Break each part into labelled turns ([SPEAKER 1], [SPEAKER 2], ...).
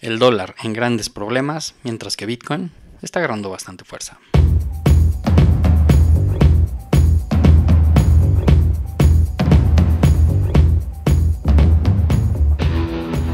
[SPEAKER 1] el dólar en grandes problemas, mientras que Bitcoin está agarrando bastante fuerza.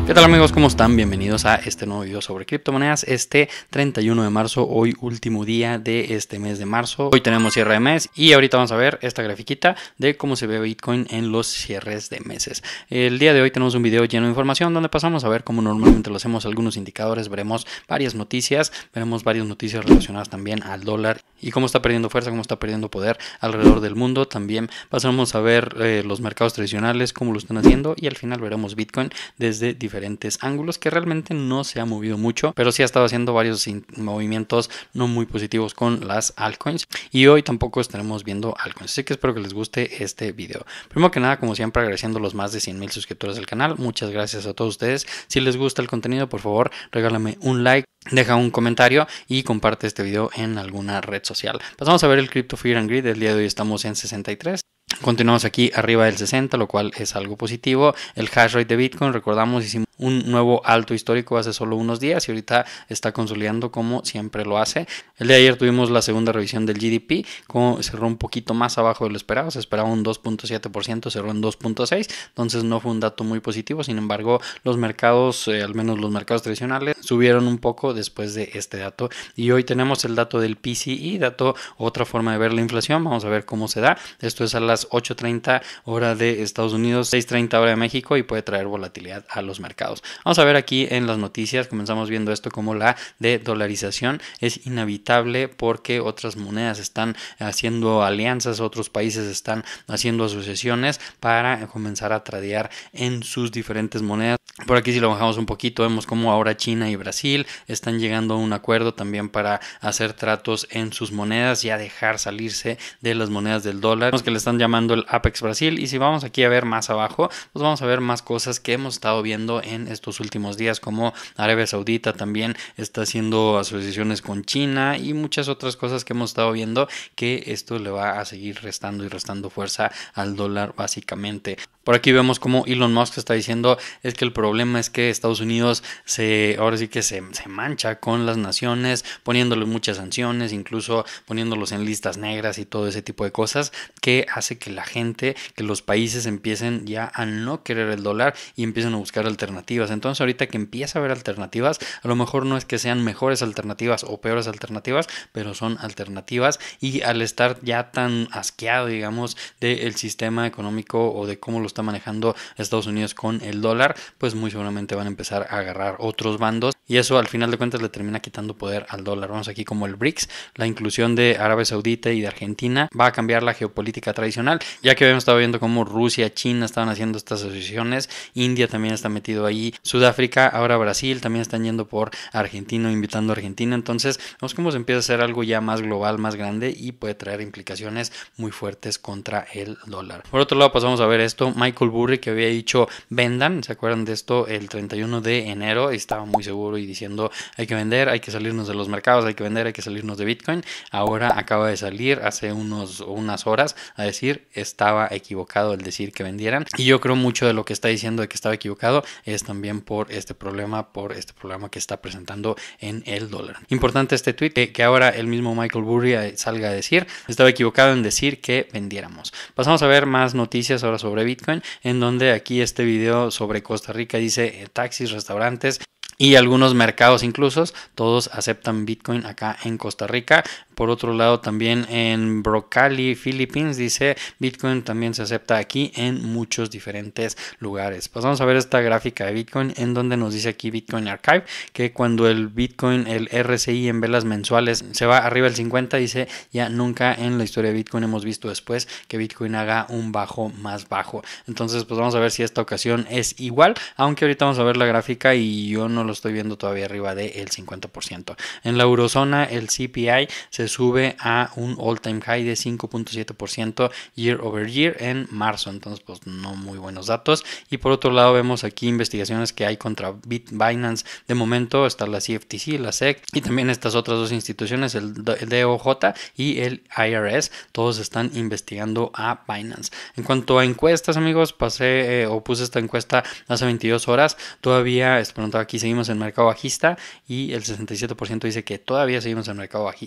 [SPEAKER 1] ¿Qué tal amigos? ¿Cómo están? Bienvenidos a este nuevo video sobre criptomonedas. Este 31 de marzo, hoy último día de este mes de marzo. Hoy tenemos cierre de mes y ahorita vamos a ver esta grafiquita de cómo se ve Bitcoin en los cierres de meses. El día de hoy tenemos un video lleno de información donde pasamos a ver cómo normalmente lo hacemos algunos indicadores, veremos varias noticias, veremos varias noticias relacionadas también al dólar y cómo está perdiendo fuerza, cómo está perdiendo poder alrededor del mundo. También pasamos a ver eh, los mercados tradicionales, cómo lo están haciendo y al final veremos Bitcoin desde diferentes diferentes ángulos que realmente no se ha movido mucho, pero sí ha estado haciendo varios movimientos no muy positivos con las altcoins y hoy tampoco estaremos viendo altcoins, así que espero que les guste este video. Primero que nada, como siempre, agradeciendo los más de 100 mil suscriptores del canal, muchas gracias a todos ustedes. Si les gusta el contenido, por favor, regálame un like, deja un comentario y comparte este video en alguna red social. Pasamos a ver el Crypto Fear and Greed, el día de hoy estamos en 63. Continuamos aquí arriba del 60, lo cual es algo positivo. El hash rate de Bitcoin, recordamos, hicimos un nuevo alto histórico hace solo unos días y ahorita está consolidando como siempre lo hace. El de ayer tuvimos la segunda revisión del GDP, como cerró un poquito más abajo de lo esperado, se esperaba un 2.7%, cerró en 2.6, entonces no fue un dato muy positivo, sin embargo los mercados, eh, al menos los mercados tradicionales, subieron un poco después de este dato y hoy tenemos el dato del PCE dato otra forma de ver la inflación, vamos a ver cómo se da, esto es a las 8.30 hora de Estados Unidos, 6.30 hora de México y puede traer volatilidad a los mercados. Vamos a ver aquí en las noticias, comenzamos viendo esto como la de dolarización es inevitable porque otras monedas están haciendo alianzas, otros países están haciendo asociaciones para comenzar a tradear en sus diferentes monedas. Por aquí si lo bajamos un poquito vemos como ahora China y Brasil están llegando a un acuerdo también para hacer tratos en sus monedas y a dejar salirse de las monedas del dólar. Vemos que le están llamando el Apex Brasil y si vamos aquí a ver más abajo, nos pues vamos a ver más cosas que hemos estado viendo en en estos últimos días, como Arabia Saudita también está haciendo asociaciones con China y muchas otras cosas que hemos estado viendo que esto le va a seguir restando y restando fuerza al dólar básicamente. Por aquí vemos como Elon Musk está diciendo es que el problema es que Estados Unidos se ahora sí que se, mancha con las naciones, poniéndoles muchas sanciones, incluso poniéndolos en listas negras y todo ese tipo de cosas, que hace que la gente, que los países empiecen ya a no querer el dólar y empiecen a buscar alternativas. Entonces ahorita que empieza a haber alternativas, a lo mejor no es que sean mejores alternativas o peores alternativas, pero son alternativas y al estar ya tan asqueado, digamos, del sistema económico o de cómo los está manejando Estados Unidos con el dólar, pues muy seguramente van a empezar a agarrar otros bandos y eso al final de cuentas le termina quitando poder al dólar. Vamos aquí como el BRICS, la inclusión de Arabia Saudita y de Argentina va a cambiar la geopolítica tradicional, ya que habíamos estado viendo cómo Rusia, China estaban haciendo estas asociaciones, India también está metido ahí, Sudáfrica, ahora Brasil también están yendo por Argentino, invitando a Argentina, entonces vemos cómo se empieza a hacer algo ya más global, más grande y puede traer implicaciones muy fuertes contra el dólar. Por otro lado, pasamos a ver esto, Michael Burry que había dicho vendan, ¿se acuerdan de esto? El 31 de enero estaba muy seguro y diciendo hay que vender, hay que salirnos de los mercados, hay que vender, hay que salirnos de Bitcoin. Ahora acaba de salir hace unos, unas horas a decir estaba equivocado el decir que vendieran. Y yo creo mucho de lo que está diciendo de que estaba equivocado es también por este problema, por este problema que está presentando en el dólar. Importante este tweet eh, que ahora el mismo Michael Burry eh, salga a decir estaba equivocado en decir que vendiéramos. Pasamos a ver más noticias ahora sobre Bitcoin en donde aquí este video sobre Costa Rica dice eh, taxis, restaurantes y algunos mercados incluso, todos aceptan Bitcoin acá en Costa Rica. Por otro lado, también en Brocali, Philippines, dice Bitcoin también se acepta aquí en muchos diferentes lugares. pues vamos a ver esta gráfica de Bitcoin en donde nos dice aquí Bitcoin Archive que cuando el Bitcoin, el RSI en velas mensuales se va arriba del 50, dice ya nunca en la historia de Bitcoin hemos visto después que Bitcoin haga un bajo más bajo. Entonces, pues vamos a ver si esta ocasión es igual, aunque ahorita vamos a ver la gráfica y yo no lo estoy viendo todavía arriba del 50%. En la eurozona, el CPI se sube a un all time high de 5.7% year over year en marzo. Entonces, pues no muy buenos datos. Y por otro lado, vemos aquí investigaciones que hay contra Binance. De momento está la CFTC, la SEC y también estas otras dos instituciones, el DOJ y el IRS. Todos están investigando a Binance. En cuanto a encuestas, amigos, pasé eh, o puse esta encuesta hace 22 horas. Todavía, es preguntado aquí, seguimos en mercado bajista y el 67% dice que todavía seguimos en mercado bajista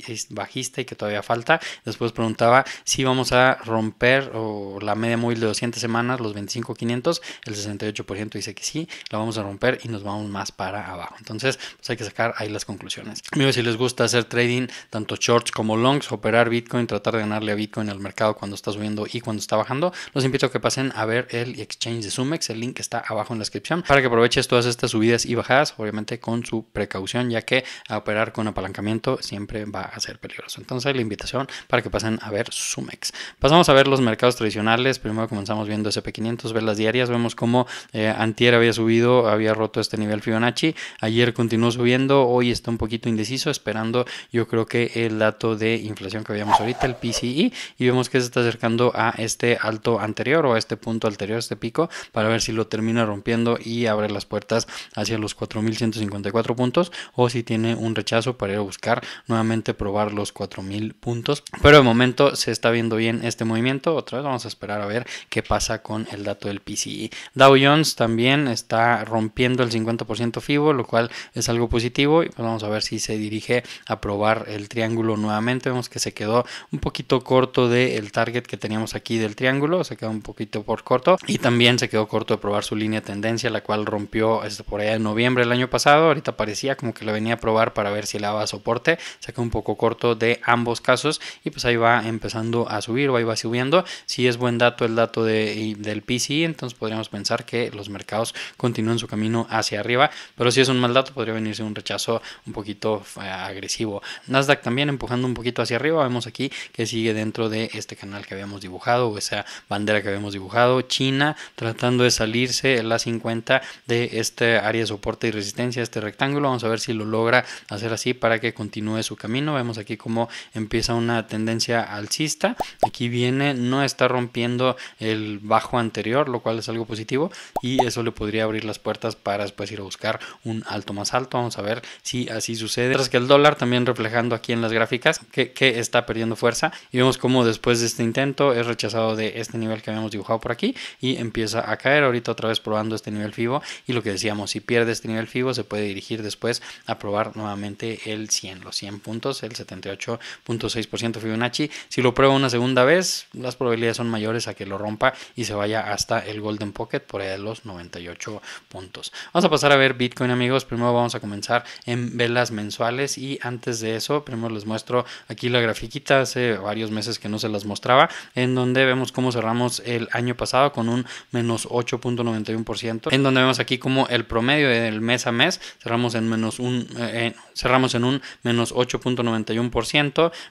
[SPEAKER 1] y que todavía falta. Después preguntaba si vamos a romper la media móvil de 200 semanas, los 25 25.500. El 68% dice que sí, la vamos a romper y nos vamos más para abajo. Entonces, pues hay que sacar ahí las conclusiones. Amigos, si les gusta hacer trading, tanto shorts como longs, operar Bitcoin, tratar de ganarle a Bitcoin al mercado cuando está subiendo y cuando está bajando, los invito a que pasen a ver el exchange de Sumex. El link está abajo en la descripción para que aproveches todas estas subidas y bajadas, obviamente con su precaución, ya que a operar con apalancamiento siempre va a ser peligroso. Entonces Entonces la invitación para que pasen a ver Sumex. Pasamos a ver los mercados tradicionales. Primero comenzamos viendo SP500, Ver las diarias. Vemos cómo eh, Antier había subido, había roto este nivel Fibonacci. Ayer continuó subiendo, hoy está un poquito indeciso, esperando yo creo que el dato de inflación que habíamos ahorita, el PCI, e, y vemos que se está acercando a este alto anterior o a este punto anterior, este pico, para ver si lo termina rompiendo y abre las puertas hacia los 4.154 puntos o si tiene un rechazo para ir a buscar nuevamente probar los 4000 puntos. Pero de momento se está viendo bien este movimiento. Otra vez vamos a esperar a ver qué pasa con el dato del PCI. E. Dow Jones también está rompiendo el 50% FIBO, lo cual es algo positivo. Y pues vamos a ver si se dirige a probar el triángulo nuevamente. Vemos que se quedó un poquito corto del target que teníamos aquí del triángulo. Se quedó un poquito por corto. Y también se quedó corto de probar su línea tendencia, la cual rompió este, por allá en noviembre del año pasado. Ahorita parecía como que la venía a probar para ver si le daba soporte. Se quedó un poco corto de ambos casos y pues ahí va empezando a subir o ahí va subiendo. Si es buen dato el dato de, del PC entonces podríamos pensar que los mercados continúan su camino hacia arriba, pero si es un mal dato podría venirse un rechazo un poquito eh, agresivo. Nasdaq también empujando un poquito hacia arriba, vemos aquí que sigue dentro de este canal que habíamos dibujado o esa bandera que habíamos dibujado. China tratando de salirse la 50 de este área de soporte y resistencia, este rectángulo. Vamos a ver si lo logra hacer así para que continúe su camino. Vemos aquí cómo empieza una tendencia alcista. Aquí viene, no está rompiendo el bajo anterior, lo cual es algo positivo y eso le podría abrir las puertas para después ir a buscar un alto más alto. Vamos a ver si así sucede. Mientras que el dólar también reflejando aquí en las gráficas que, está perdiendo fuerza y vemos cómo después de este intento es rechazado de este nivel que habíamos dibujado por aquí y empieza a caer. Ahorita otra vez probando este nivel FIBO y lo que decíamos, si pierde este nivel FIBO se puede dirigir después a probar nuevamente el 100, los 100 puntos, el 70 98.6% Fibonacci. Si lo prueba una segunda vez, las probabilidades son mayores a que lo rompa y se vaya hasta el Golden Pocket por ahí de los 98 puntos. Vamos a pasar a ver Bitcoin, amigos. Primero vamos a comenzar en velas mensuales y antes de eso, primero les muestro aquí la grafiquita. Hace varios meses que no se las mostraba, en donde vemos cómo cerramos el año pasado con un menos 8.91%, en donde vemos aquí como el promedio del mes a mes cerramos en menos un eh, cerramos en un menos 8.91%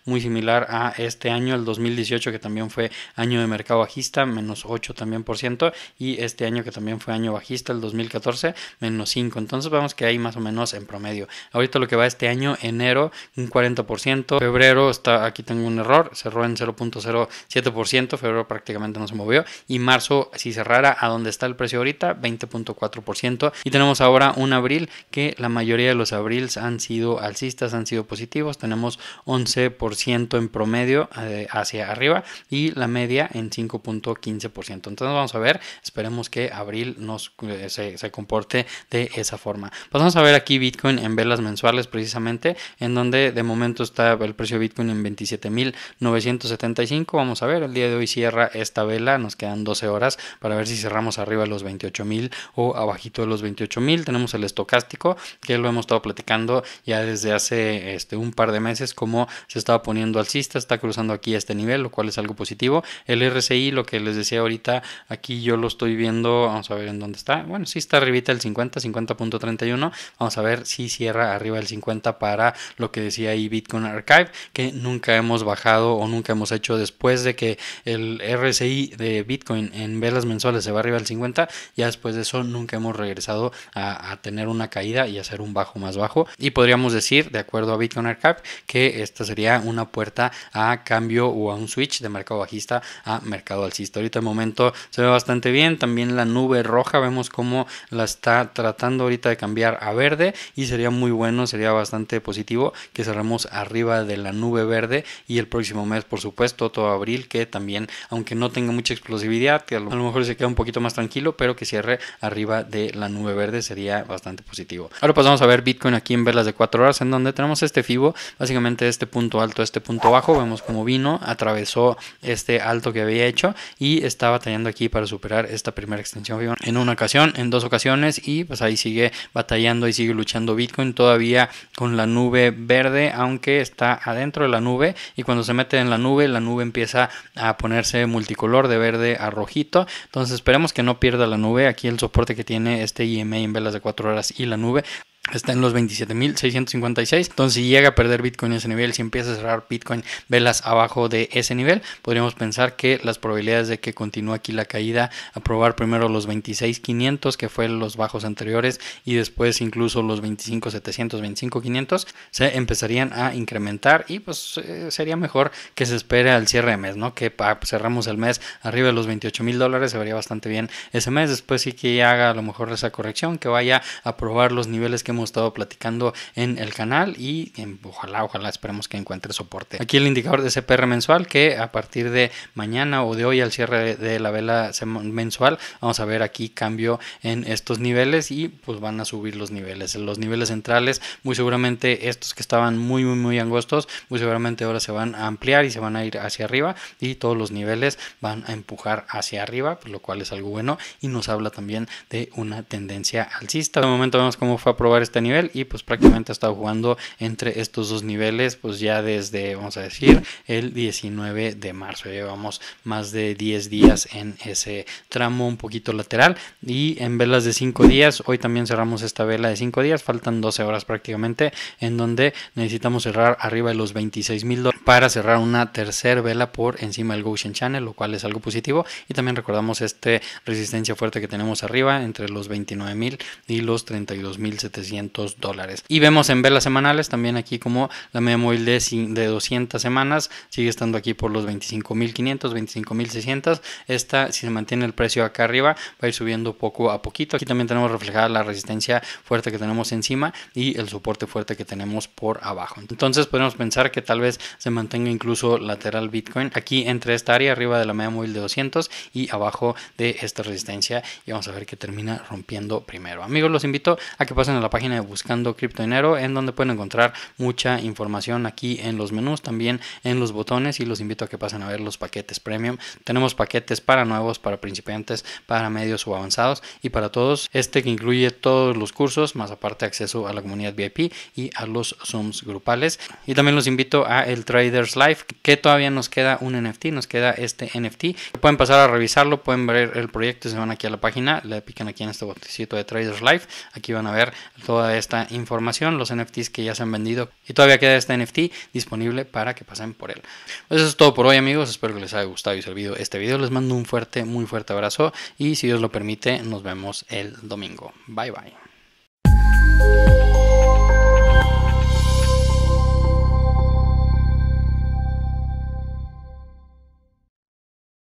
[SPEAKER 1] muy similar a este año, el 2018, que también fue año de mercado bajista, menos 8 también por ciento, y este año que también fue año bajista, el 2014, menos 5. Entonces vemos que hay más o menos en promedio. Ahorita lo que va este año, enero, un 40%, febrero está, aquí tengo un error, cerró en 0.07%, febrero prácticamente no se movió, y marzo, si cerrara a dónde está el precio ahorita, 20.4%, y tenemos ahora un abril que la mayoría de los abrils han sido alcistas, han sido positivos, tenemos 11% en promedio eh, hacia arriba y la media en 5.15%. Entonces vamos a ver, esperemos que abril nos, eh, se, comporte de esa forma. Vamos a ver aquí Bitcoin en velas mensuales precisamente, en donde de momento está el precio de Bitcoin en 27.975. Vamos a ver, el día de hoy cierra esta vela, nos quedan 12 horas para ver si cerramos arriba de los 28.000 o abajito de los 28.000. Tenemos el estocástico, que lo hemos estado platicando ya desde hace este, un par de meses, como se estaba poniendo alcista, está cruzando aquí este nivel, lo cual es algo positivo. El RSI, lo que les decía ahorita, aquí yo lo estoy viendo, vamos a ver en dónde está. Bueno, sí está arribita el 50, 50.31. Vamos a ver si cierra arriba del 50 para lo que decía ahí Bitcoin Archive, que nunca hemos bajado o nunca hemos hecho después de que el RSI de Bitcoin en velas mensuales se va arriba del 50, ya después de eso nunca hemos regresado a, a tener una caída y hacer un bajo más bajo. Y podríamos decir, de acuerdo a Bitcoin Archive, que esta sería una puerta a cambio o a un switch de mercado bajista a mercado alcista. Ahorita de momento se ve bastante bien. También la nube roja vemos cómo la está tratando ahorita de cambiar a verde y sería muy bueno, sería bastante positivo que cerremos arriba de la nube verde y el próximo mes, por supuesto, todo abril, que también, aunque no tenga mucha explosividad, que a lo mejor se queda un poquito más tranquilo, pero que cierre arriba de la nube verde sería bastante positivo. Ahora pasamos pues, a ver Bitcoin aquí en velas de 4 horas, en donde tenemos este FIBO, básicamente este punto alto a este punto bajo, vemos como vino, atravesó este alto que había hecho y está batallando aquí para superar esta primera extensión en una ocasión, en dos ocasiones y pues ahí sigue batallando y sigue luchando Bitcoin todavía con la nube verde, aunque está adentro de la nube y cuando se mete en la nube, la nube empieza a ponerse multicolor de verde a rojito, entonces esperemos que no pierda la nube, aquí el soporte que tiene este IMA e en velas de 4 horas y la nube Está en los 27.656. Entonces, si llega a perder Bitcoin ese nivel, si empieza a cerrar Bitcoin velas abajo de ese nivel, podríamos pensar que las probabilidades de que continúe aquí la caída, aprobar primero los 26.500, que fue los bajos anteriores, y después incluso los 25.700, 25.500, se empezarían a incrementar y pues eh, sería mejor que se espere al cierre de mes, ¿no? Que cerramos el mes arriba de los 28.000 dólares, se vería bastante bien ese mes. Después sí que haga a lo mejor esa corrección, que vaya a probar los niveles que hemos estado platicando en el canal y ojalá, ojalá esperemos que encuentre soporte. Aquí el indicador de CPR mensual que a partir de mañana o de hoy al cierre de la vela mensual vamos a ver aquí cambio en estos niveles y pues van a subir los niveles. Los niveles centrales muy seguramente estos que estaban muy muy muy angostos muy seguramente ahora se van a ampliar y se van a ir hacia arriba y todos los niveles van a empujar hacia arriba, lo cual es algo bueno y nos habla también de una tendencia alcista. De momento vemos cómo fue a probar este nivel y pues prácticamente ha estado jugando entre estos dos niveles pues ya desde vamos a decir el 19 de marzo. Llevamos más de 10 días en ese tramo un poquito lateral y en velas de 5 días, hoy también cerramos esta vela de 5 días, faltan 12 horas prácticamente en donde necesitamos cerrar arriba de los 26 mil dólares para cerrar una tercera vela por encima del Goshen Channel, lo cual es algo positivo y también recordamos este resistencia fuerte que tenemos arriba entre los 29 mil y los 32 mil 700 dólares. Y vemos en velas semanales también aquí como la media móvil de, de 200 semanas sigue estando aquí por los 25.500, 25.600. Esta, si se mantiene el precio acá arriba, va a ir subiendo poco a poquito. Aquí también tenemos reflejada la resistencia fuerte que tenemos encima y el soporte fuerte que tenemos por abajo. Entonces podemos pensar que tal vez se mantenga incluso lateral Bitcoin aquí entre esta área arriba de la media móvil de 200 y abajo de esta resistencia y vamos a ver que termina rompiendo primero. Amigos, los invito a que pasen a la página de Buscando Cripto Dinero, en donde pueden encontrar mucha información aquí en los menús, también en los botones. Y los invito a que pasen a ver los paquetes premium. Tenemos paquetes para nuevos, para principiantes, para medios o avanzados y para todos. Este que incluye todos los cursos, más aparte acceso a la comunidad VIP y a los Zooms grupales. Y también los invito a el Traders life que todavía nos queda un NFT, nos queda este NFT. Pueden pasar a revisarlo, pueden ver el proyecto, se van aquí a la página, le pican aquí en este botecito de Traders life Aquí van a ver toda esta información, los NFTs que ya se han vendido y todavía queda este NFT disponible para que pasen por él. Pues eso es todo por hoy amigos, espero que les haya gustado y servido este video, les mando un fuerte, muy fuerte abrazo y si Dios lo permite nos vemos el domingo. Bye bye.